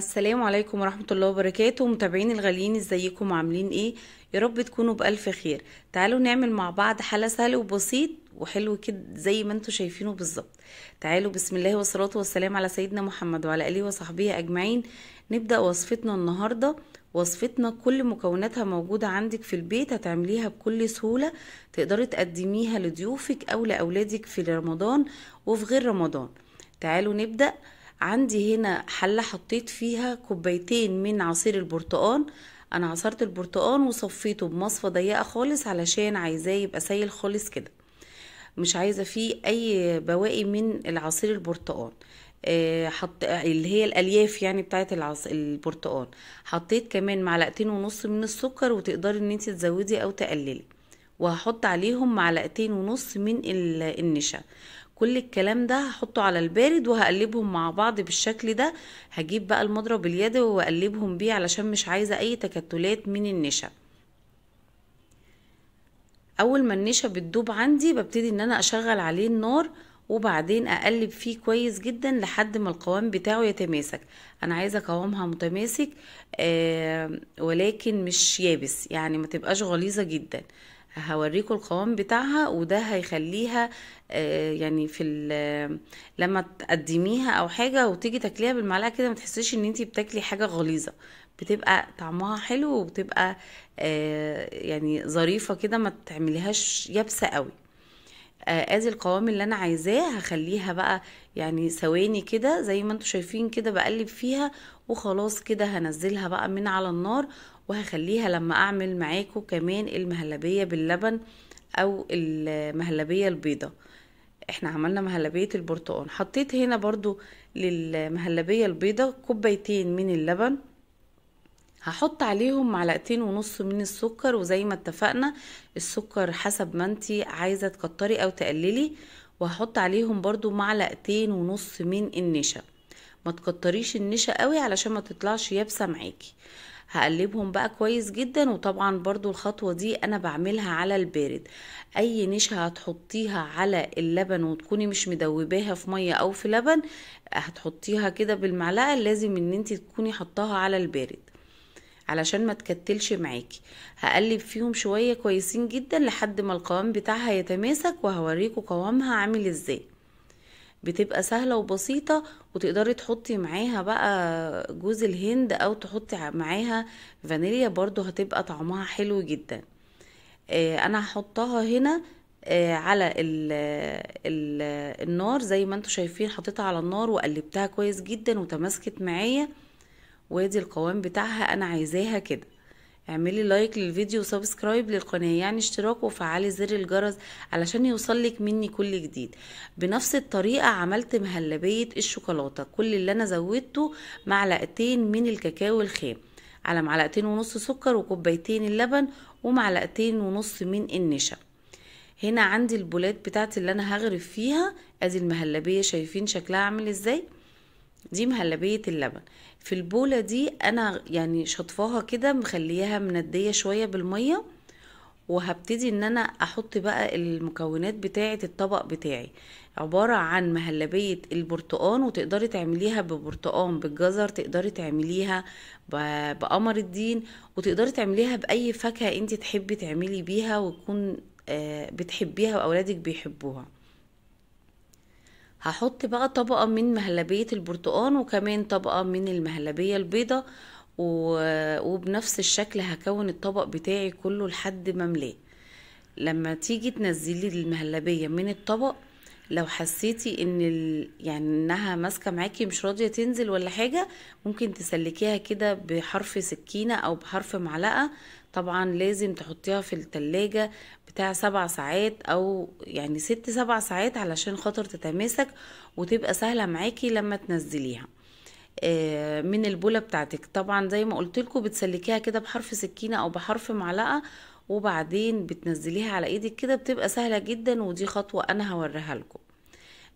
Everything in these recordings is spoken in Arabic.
السلام عليكم ورحمة الله وبركاته متابعين الغاليين ازيكم عاملين ايه يا رب تكونوا بألف خير تعالوا نعمل مع بعض حالة سهل وبسيط وحلو كده زي ما انتم شايفينه بالظبط تعالوا بسم الله والصلاة والسلام على سيدنا محمد وعلى آله وصحبه أجمعين نبدأ وصفتنا النهاردة وصفتنا كل مكوناتها موجودة عندك في البيت هتعمليها بكل سهولة تقدري تقدميها لضيوفك أو لأولادك في رمضان وفي غير رمضان تعالوا نبدأ عندي هنا حلة حطيت فيها كوبايتين من عصير البرتقان انا عصرت البرتقان وصفيته بمصفة ضيقة خالص علشان عايزاه يبقى سايل خالص كده مش عايزة فيه اي بواقي من العصير البرتقان آه، حط اللي هي الالياف يعني بتاعه العص... البرتقال حطيت كمان معلقتين ونص من السكر وتقدري ان انت تزودي او تقللي وهحط عليهم معلقتين ونص من النشا كل الكلام ده هحطه على البارد وهقلبهم مع بعض بالشكل ده هجيب بقى المضرب اليد واقلبهم بيه علشان مش عايزه اي تكتلات من النشا اول ما النشا بتدوب عندي ببتدي ان انا اشغل عليه النار وبعدين اقلب فيه كويس جدا لحد ما القوام بتاعه يتماسك انا عايزه قوامها متماسك آه ولكن مش يابس يعني ما تبقاش غليظه جدا هوريكم القوام بتاعها وده هيخليها آه، يعني في آه، لما تقدميها او حاجه وتيجي تاكليها بالمعلقه كده ما تحسيش ان انتي بتاكلي حاجه غليظه بتبقى طعمها حلو وبتبقى آه، يعني ظريفه كده ما تعمليهاش يابسه قوي ادي القوام اللي انا عايزاه هخليها بقى يعني ثواني كده زي ما انتم شايفين كده بقلب فيها وخلاص كده هنزلها بقى من على النار وهخليها لما اعمل معاكم كمان المهلبية باللبن او المهلبية البيضة احنا عملنا مهلبية البرتقال حطيت هنا برضو للمهلبية البيضة كوبايتين من اللبن هحط عليهم معلقتين ونص من السكر وزي ما اتفقنا السكر حسب ما انتي عايزة تكتري او تقللي وهحط عليهم برضو معلقتين ونص من النشا ما تكتريش النشا قوي علشان ما تطلعش يابسه معاكي هقلبهم بقى كويس جدا وطبعا برضو الخطوة دي انا بعملها على البارد اي نشا هتحطيها على اللبن وتكوني مش مدوباها في مية او في لبن هتحطيها كده بالمعلقة لازم ان انت تكوني حطاها على البارد علشان ما تكتلش معاكي هقلب فيهم شوية كويسين جدا لحد ما القوام بتاعها يتماسك وهوريكم قوامها عامل ازاي بتبقى سهله وبسيطه وتقدري تحطي معاها بقى جوز الهند او تحطي معاها فانيليا برضو هتبقى طعمها حلو جدا آه، انا هحطها هنا آه، على الـ الـ النار زي ما انتم شايفين حطيتها على النار وقلبتها كويس جدا وتماسكت معايا وادي القوام بتاعها انا عايزاها كده اعملي لايك للفيديو وسبسكرايب للقناة يعني اشتراك وفعلي زر الجرس علشان يوصلك مني كل جديد بنفس الطريقة عملت مهلبية الشوكولاتة كل اللي انا زودته معلقتين من الكاكاو الخام على معلقتين ونص سكر وكوبايتين اللبن ومعلقتين ونص من النشا هنا عندي البولات بتاعتي اللي انا هغرف فيها ادي المهلبية شايفين شكلها عامل ازاي دي مهلبية اللبن في البولة دي انا يعني شطفاها كده مخلياها مندية شوية بالمية وهبتدي ان انا احط بقى المكونات بتاعة الطبق بتاعي عبارة عن مهلبية البرتقان وتقدري تعمليها ببرتقان بالجزر تقدري تعمليها بقمر الدين وتقدري تعمليها بأي فاكهة انت تحبي تعملي بيها وتكون آه، بتحبيها واولادك بيحبوها هحط بقى طبقة من مهلبية البرتقان وكمان طبقة من المهلبية البيضة و... وبنفس الشكل هكون الطبق بتاعي كله لحد ما املاه لما تيجي تنزلي المهلبية من الطبق لو حسيتي ان ال... يعني انها ماسكه معاكي مش راضيه تنزل ولا حاجه ممكن تسلكيها كده بحرف سكينه او بحرف معلقه طبعا لازم تحطيها في التلاجة بتاع سبع ساعات او يعني ست سبع ساعات علشان خاطر تتماسك وتبقى سهلة معاكي لما تنزليها آه، من البولة بتاعتك طبعا زي ما قلتلكوا بتسلكيها كده بحرف سكينة او بحرف معلقة وبعدين بتنزليها على ايدك كده بتبقى سهلة جدا ودي خطوة انا هوريها لكم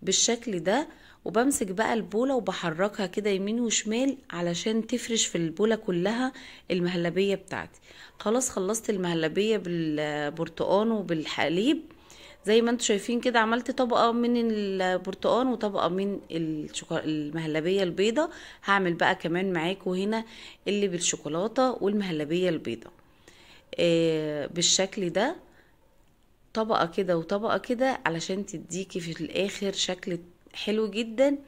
بالشكل ده وبمسك بقى البولة وبحركها كده يمين وشمال علشان تفرش في البولة كلها المهلبية بتاعتي خلاص خلصت المهلبية بالبرتقان وبالحليب زي ما انتوا شايفين كده عملت طبقة من البرتقان وطبقة من المهلبية البيضة هعمل بقى كمان معاكم هنا اللي بالشوكولاتة والمهلبية البيضة آه، بالشكل ده طبقة كده وطبقة كده علشان تديكي في الآخر شكل حلو جدا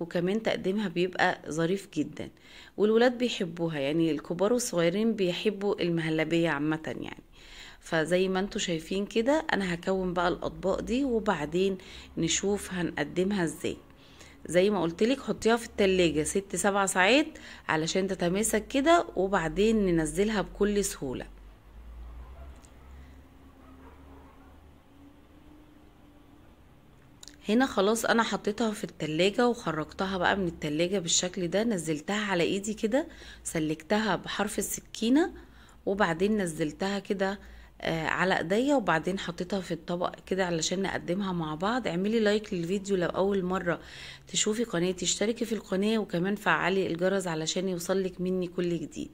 وكمان تقديمها بيبقى ظريف جدا والولاد بيحبوها يعني الكبار والصغيرين بيحبوا المهلبية عامة يعني فزي ما انتم شايفين كده انا هكون بقى الاطباق دي وبعدين نشوف هنقدمها ازاي زي ما قلتلك حطيها في التلاجة ست سبع ساعات علشان تتماسك كده وبعدين ننزلها بكل سهولة هنا خلاص انا حطيتها في التلاجة وخرجتها بقى من التلاجة بالشكل ده نزلتها على ايدي كده سلكتها بحرف السكينة وبعدين نزلتها كده آه، على ايديا وبعدين حطيتها في الطبق كده علشان نقدمها مع بعض اعملي لايك للفيديو لو اول مره تشوفي قناتي اشتركي في القناه وكمان فعلي الجرس علشان يوصلك مني كل جديد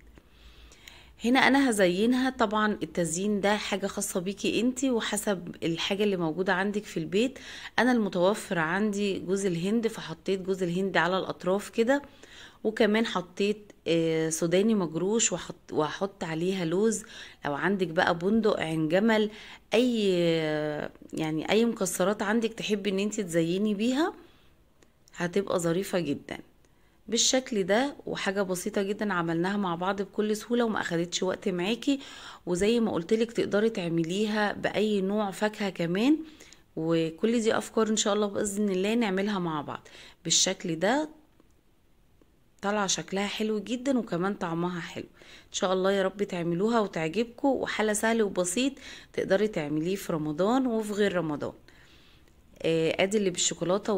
هنا انا هزينها طبعا التزيين ده حاجة خاصة بيكي انتي وحسب الحاجة اللي موجودة عندك في البيت انا المتوفر عندي جوز الهند فحطيت جوز الهند على الاطراف كده وكمان حطيت آه، سوداني مجروش وحط وهحط عليها لوز لو عندك بقى بندق عين جمل اي يعني اي مكسرات عندك تحبي ان انت تزيني بيها هتبقى ظريفه جدا بالشكل ده وحاجة بسيطة جدا عملناها مع بعض بكل سهولة وما أخدتش وقت معاكي وزي ما قلتلك تقدري تعمليها بأي نوع فاكهة كمان وكل دي أفكار إن شاء الله بإذن الله نعملها مع بعض بالشكل ده طالعة شكلها حلو جدا وكمان طعمها حلو ان شاء الله يا رب تعملوها وتعجبكم وحالة سهل وبسيط تقدري تعمليه في رمضان وفي غير رمضان ادي اللي بالشوكولاته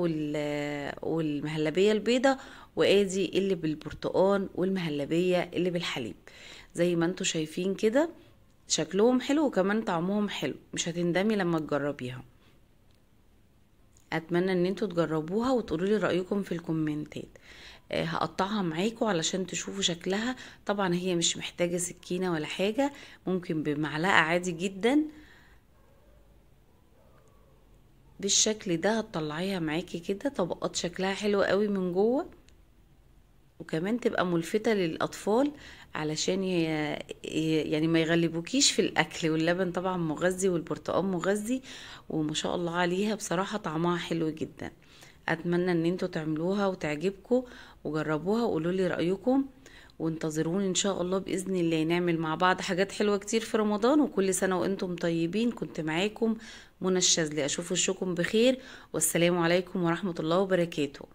والمهلبيه البيضه وادي اللي بالبرتقال والمهلبيه اللي بالحليب زي ما انتوا شايفين كده شكلهم حلو وكمان طعمهم حلو مش هتندمي لما تجربيها اتمنى ان انتوا تجربوها وتقولوا لي رايكم في الكومنتات آه، هقطعها معاكم علشان تشوفوا شكلها طبعا هي مش محتاجه سكينه ولا حاجه ممكن بمعلقه عادي جدا بالشكل ده هتطلعيها معاكي كده طبقات شكلها حلو قوي من جوه وكمان تبقى ملفتة للأطفال علشان يعني ما يغلبوكيش في الأكل واللبن طبعا مغذي والبرتقال مغذي وما شاء الله عليها بصراحة طعمها حلو جدا أتمنى أن انتوا تعملوها وتعجبكم وجربوها وقولولي رأيكم وانتظروني ان شاء الله باذن الله نعمل مع بعض حاجات حلوه كتير في رمضان وكل سنه وانتم طيبين كنت معاكم منى الشاذلي اشوف وشكم بخير والسلام عليكم ورحمه الله وبركاته